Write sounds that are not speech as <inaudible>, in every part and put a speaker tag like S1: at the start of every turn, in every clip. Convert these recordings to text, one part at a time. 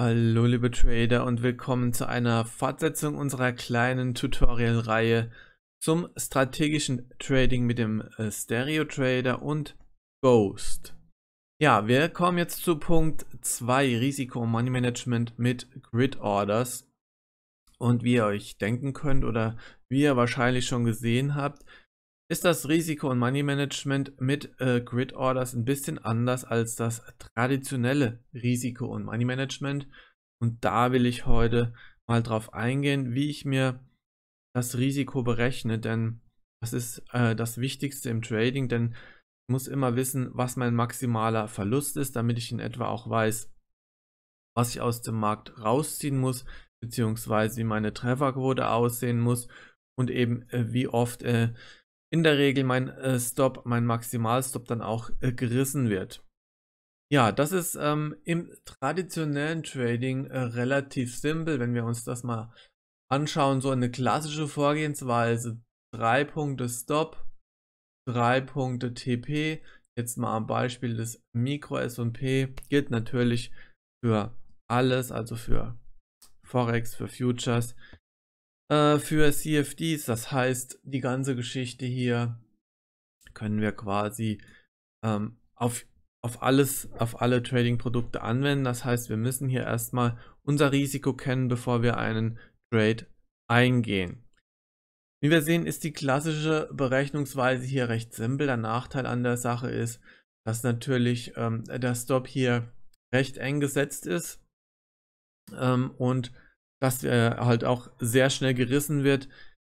S1: Hallo liebe Trader und willkommen zu einer Fortsetzung unserer kleinen Tutorial-Reihe zum strategischen Trading mit dem äh, Stereo Trader und Ghost. Ja, wir kommen jetzt zu Punkt 2 Risiko und Money Management mit Grid Orders. Und wie ihr euch denken könnt oder wie ihr wahrscheinlich schon gesehen habt, ist das Risiko- und Money-Management mit äh, Grid-Orders ein bisschen anders als das traditionelle Risiko- und Money-Management. Und da will ich heute mal drauf eingehen, wie ich mir das Risiko berechne, denn das ist äh, das Wichtigste im Trading, denn ich muss immer wissen, was mein maximaler Verlust ist, damit ich in etwa auch weiß, was ich aus dem Markt rausziehen muss, beziehungsweise wie meine Trefferquote aussehen muss und eben äh, wie oft äh, in der Regel mein äh, Stop, mein Maximalstop dann auch äh, gerissen wird. Ja, das ist ähm, im traditionellen Trading äh, relativ simpel, wenn wir uns das mal anschauen. So eine klassische Vorgehensweise. 3 Punkte Stop, 3 Punkte TP. Jetzt mal am Beispiel des Mikro S&P. Gilt natürlich für alles, also für Forex, für Futures, äh, für CFDs. Das heißt, die ganze Geschichte hier können wir quasi ähm, auf, auf alles, auf alle Trading-Produkte anwenden. Das heißt, wir müssen hier erstmal unser Risiko kennen, bevor wir einen Trade eingehen. Wie wir sehen, ist die klassische Berechnungsweise hier recht simpel. Der Nachteil an der Sache ist, dass natürlich ähm, der Stop hier recht eng gesetzt ist ähm, und dass er äh, halt auch sehr schnell gerissen wird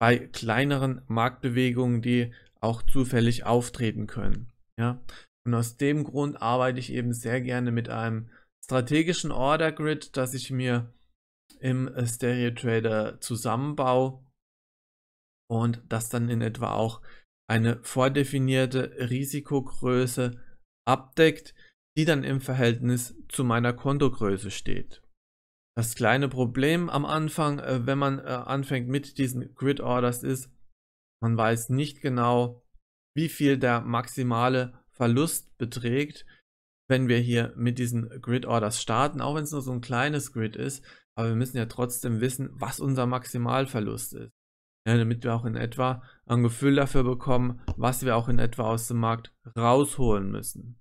S1: bei kleineren Marktbewegungen, die auch zufällig auftreten können. Ja? Und aus dem Grund arbeite ich eben sehr gerne mit einem strategischen Order Grid, das ich mir im äh, Stereo Trader zusammenbaue und das dann in etwa auch eine vordefinierte Risikogröße abdeckt, die dann im Verhältnis zu meiner Kontogröße steht. Das kleine Problem am Anfang, äh, wenn man äh, anfängt mit diesen Grid Orders ist, man weiß nicht genau, wie viel der maximale Verlust beträgt, wenn wir hier mit diesen Grid Orders starten, auch wenn es nur so ein kleines Grid ist. Aber wir müssen ja trotzdem wissen, was unser Maximalverlust ist. Ja, damit wir auch in etwa ein Gefühl dafür bekommen, was wir auch in etwa aus dem Markt rausholen müssen.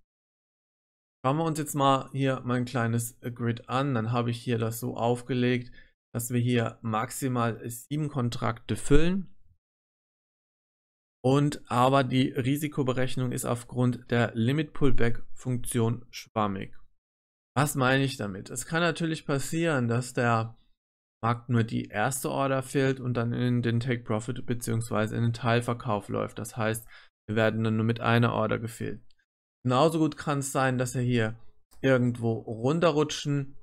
S1: Schauen wir uns jetzt mal hier mein kleines äh, Grid an. Dann habe ich hier das so aufgelegt, dass wir hier maximal sieben Kontrakte füllen. Und aber die Risikoberechnung ist aufgrund der Limit Pullback Funktion schwammig. Was meine ich damit? Es kann natürlich passieren, dass der Markt nur die erste Order fehlt und dann in den Take Profit bzw. in den Teilverkauf läuft. Das heißt, wir werden dann nur mit einer Order gefehlt. Genauso gut kann es sein, dass wir hier irgendwo runterrutschen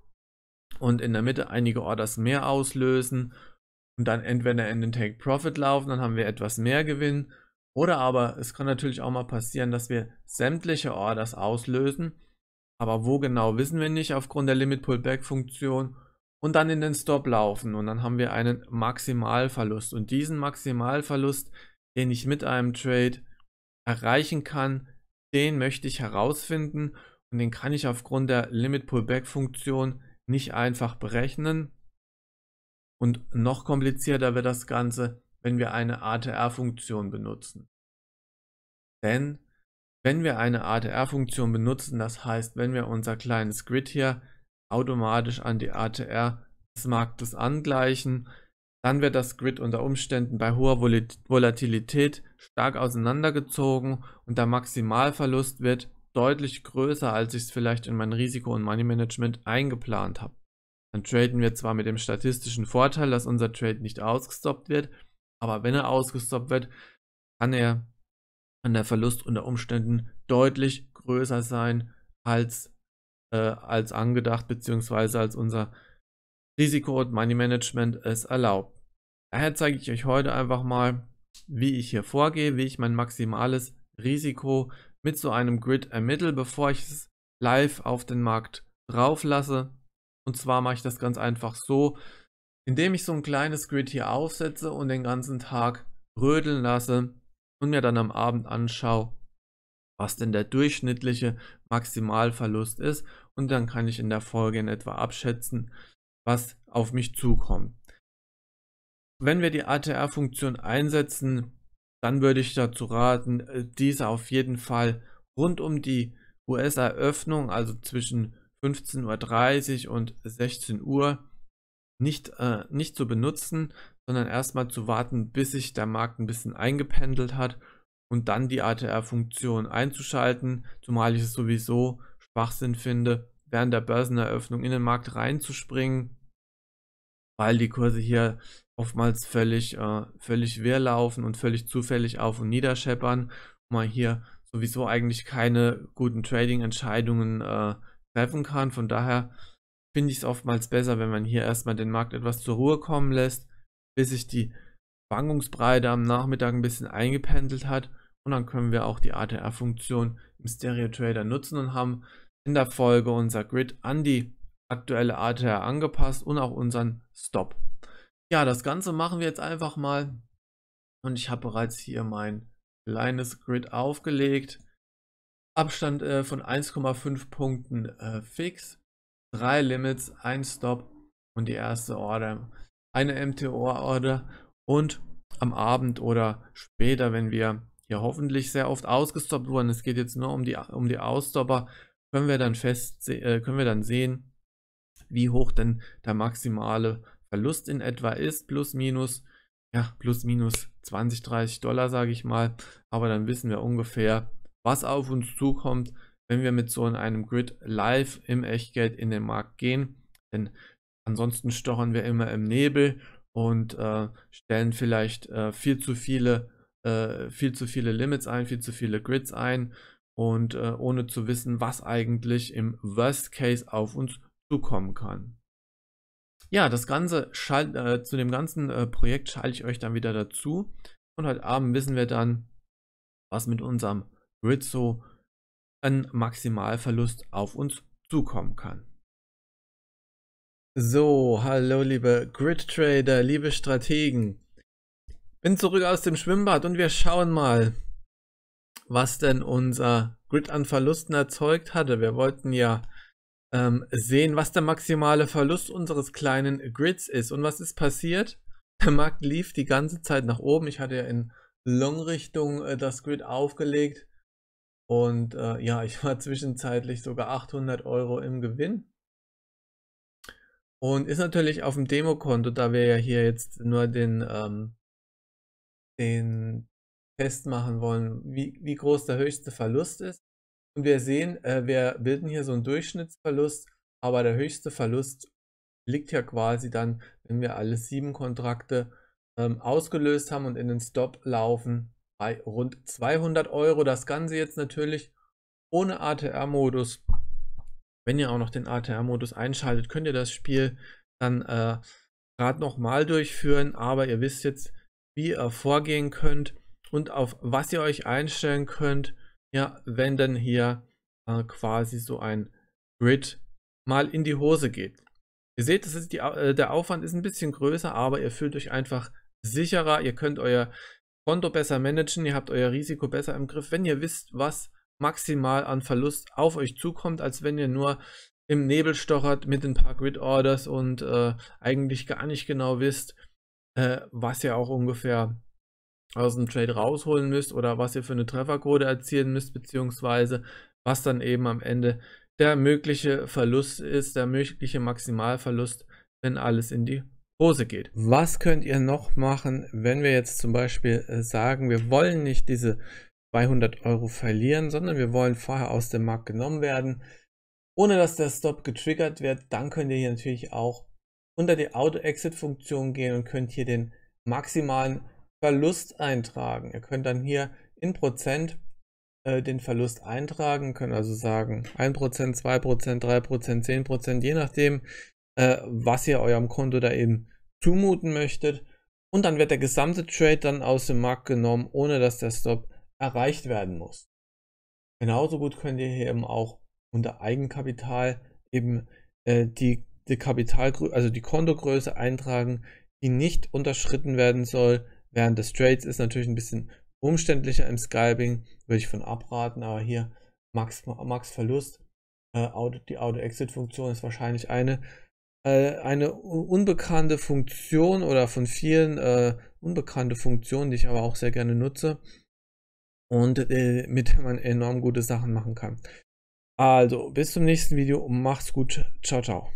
S1: und in der Mitte einige Orders mehr auslösen und dann entweder in den Take Profit laufen, dann haben wir etwas mehr Gewinn. Oder aber es kann natürlich auch mal passieren, dass wir sämtliche Orders auslösen, aber wo genau wissen wir nicht aufgrund der Limit Pullback Funktion und dann in den Stop laufen und dann haben wir einen Maximalverlust und diesen Maximalverlust, den ich mit einem Trade erreichen kann, den möchte ich herausfinden und den kann ich aufgrund der Limit Pullback Funktion nicht einfach berechnen. Und noch komplizierter wird das Ganze, wenn wir eine ATR-Funktion benutzen. Denn wenn wir eine ATR-Funktion benutzen, das heißt, wenn wir unser kleines Grid hier automatisch an die ATR des Marktes angleichen, dann wird das Grid unter Umständen bei hoher Volatilität stark auseinandergezogen und der Maximalverlust wird deutlich größer, als ich es vielleicht in mein Risiko- und Money-Management eingeplant habe. Dann traden wir zwar mit dem statistischen Vorteil, dass unser Trade nicht ausgestoppt wird, aber wenn er ausgestoppt wird, kann er kann der Verlust unter Umständen deutlich größer sein als, äh, als angedacht, bzw. als unser Risiko und Money Management es erlaubt. Daher zeige ich euch heute einfach mal, wie ich hier vorgehe, wie ich mein maximales Risiko mit so einem Grid ermittle, bevor ich es live auf den Markt drauf lasse. Und zwar mache ich das ganz einfach so, indem ich so ein kleines Grid hier aufsetze und den ganzen Tag rödeln lasse und mir dann am Abend anschaue, was denn der durchschnittliche Maximalverlust ist. Und dann kann ich in der Folge in etwa abschätzen, was auf mich zukommt. Wenn wir die ATR-Funktion einsetzen, dann würde ich dazu raten, äh, diese auf jeden Fall rund um die US-Eröffnung, also zwischen 15.30 Uhr und 16 Uhr, nicht, äh, nicht zu benutzen, sondern erstmal zu warten, bis sich der Markt ein bisschen eingependelt hat und dann die ATR-Funktion einzuschalten, zumal ich es sowieso Schwachsinn finde, während der Börseneröffnung in den Markt reinzuspringen, weil die Kurse hier oftmals völlig, äh, völlig wirr laufen und völlig zufällig auf und niederscheppern, man hier sowieso eigentlich keine guten Trading-Entscheidungen äh, treffen kann. Von daher finde ich es oftmals besser, wenn man hier erstmal den Markt etwas zur Ruhe kommen lässt, bis sich die Schwankungsbreite am Nachmittag ein bisschen eingependelt hat. Und dann können wir auch die ATR-Funktion im Stereo Trader nutzen und haben in der Folge unser Grid an die aktuelle ATR angepasst und auch unseren Stop. Ja, das Ganze machen wir jetzt einfach mal. Und ich habe bereits hier mein kleines Grid aufgelegt. Abstand äh, von 1,5 Punkten äh, fix. Drei Limits, ein Stop und die erste Order. Eine MTO-Order und am Abend oder später, wenn wir hier hoffentlich sehr oft ausgestoppt wurden, es geht jetzt nur um die, um die Ausstopper, können wir dann fest, äh, können wir dann sehen, wie hoch denn der maximale Verlust in etwa ist, plus minus, ja, plus minus 20, 30 Dollar, sage ich mal. Aber dann wissen wir ungefähr, was auf uns zukommt, wenn wir mit so einem Grid live im Echtgeld in den Markt gehen. Denn ansonsten stochern wir immer im Nebel und äh, stellen vielleicht äh, viel zu viele äh, viel zu viele Limits ein, viel zu viele Grids ein und äh, ohne zu wissen, was eigentlich im Worst Case auf uns zukommen kann. Ja, das Ganze schalt, äh, zu dem ganzen äh, Projekt schalte ich euch dann wieder dazu. Und heute Abend wissen wir dann, was mit unserem Rizzo ein Maximalverlust auf uns zukommen kann. So, hallo liebe Grid Trader, liebe Strategen. Bin zurück aus dem Schwimmbad und wir schauen mal, was denn unser Grid an Verlusten erzeugt hatte. Wir wollten ja ähm, sehen, was der maximale Verlust unseres kleinen Grids ist. Und was ist passiert? <laughs> Der Markt lief die ganze Zeit nach oben. Ich hatte ja in Long-Richtung äh, das Grid aufgelegt. Und äh, ja, <laughs> ich war zwischenzeitlich sogar 800 Euro im Gewinn. Und ist natürlich auf dem Demokonto, da wir ja hier jetzt nur den, ähm, den Test machen wollen, wie, wie groß der höchste Verlust ist. Und wir sehen, äh, wir bilden hier so einen Durchschnittsverlust, aber der höchste Verlust liegt ja quasi dann, wenn wir alle sieben Kontrakte ähm, ausgelöst haben und in den Stop laufen, bei rund 200 Euro. Das Ganze jetzt natürlich ohne ATR-Modus. Wenn ihr auch noch den ATR-Modus einschaltet, könnt ihr das Spiel dann äh, gerade nochmal durchführen, aber ihr wisst jetzt, wie ihr vorgehen könnt und auf was ihr euch einstellen könnt. Ja, wenn dann hier äh, quasi so ein Grid mal in die Hose geht. Ihr seht, das ist die, äh, der Aufwand ist ein bisschen größer, aber ihr fühlt euch einfach sicherer. Ihr könnt euer Konto besser managen, ihr habt euer Risiko besser im Griff, wenn ihr wisst, was maximal an Verlust auf euch zukommt, als wenn ihr nur im Nebel stochert mit ein paar Grid Orders und äh, eigentlich gar nicht genau wisst, äh, was ihr auch ungefähr aus dem Trade rausholen müsst oder was ihr für eine Trefferquote erzielen müsst, beziehungsweise was dann eben am Ende der mögliche Verlust ist, der mögliche Maximalverlust, wenn alles in die Hose geht. Was könnt ihr noch machen, wenn wir jetzt zum Beispiel äh, sagen, wir wollen nicht diese 200 Euro verlieren, sondern wir wollen vorher aus dem Markt genommen werden, ohne dass der Stop getriggert wird, dann könnt ihr hier natürlich auch unter die Auto-Exit-Funktion gehen und könnt hier den maximalen Verlust eintragen. Ihr könnt dann hier in Prozent äh, den Verlust eintragen, könnt also sagen 1%, 2%, 3%, 10%, je nachdem, äh, was ihr eurem Konto da eben zumuten möchtet. Und dann wird der gesamte Trade dann aus dem Markt genommen, ohne dass der Stop erreicht werden muss. Genauso gut könnt ihr hier eben auch unter Eigenkapital eben äh, die, die Kapitalgröße, also die Kontogröße eintragen, die nicht unterschritten werden soll, Während des Trades ist natürlich ein bisschen umständlicher im Scalping, würde ich von abraten, aber hier Max, Max Verlust, äh, Auto, die Auto-Exit-Funktion ist wahrscheinlich eine, äh, eine unbekannte Funktion oder von vielen äh, unbekannte Funktionen, die ich aber auch sehr gerne nutze und äh, mit der man enorm gute Sachen machen kann. Also, bis zum nächsten Video, macht's gut, ciao, ciao.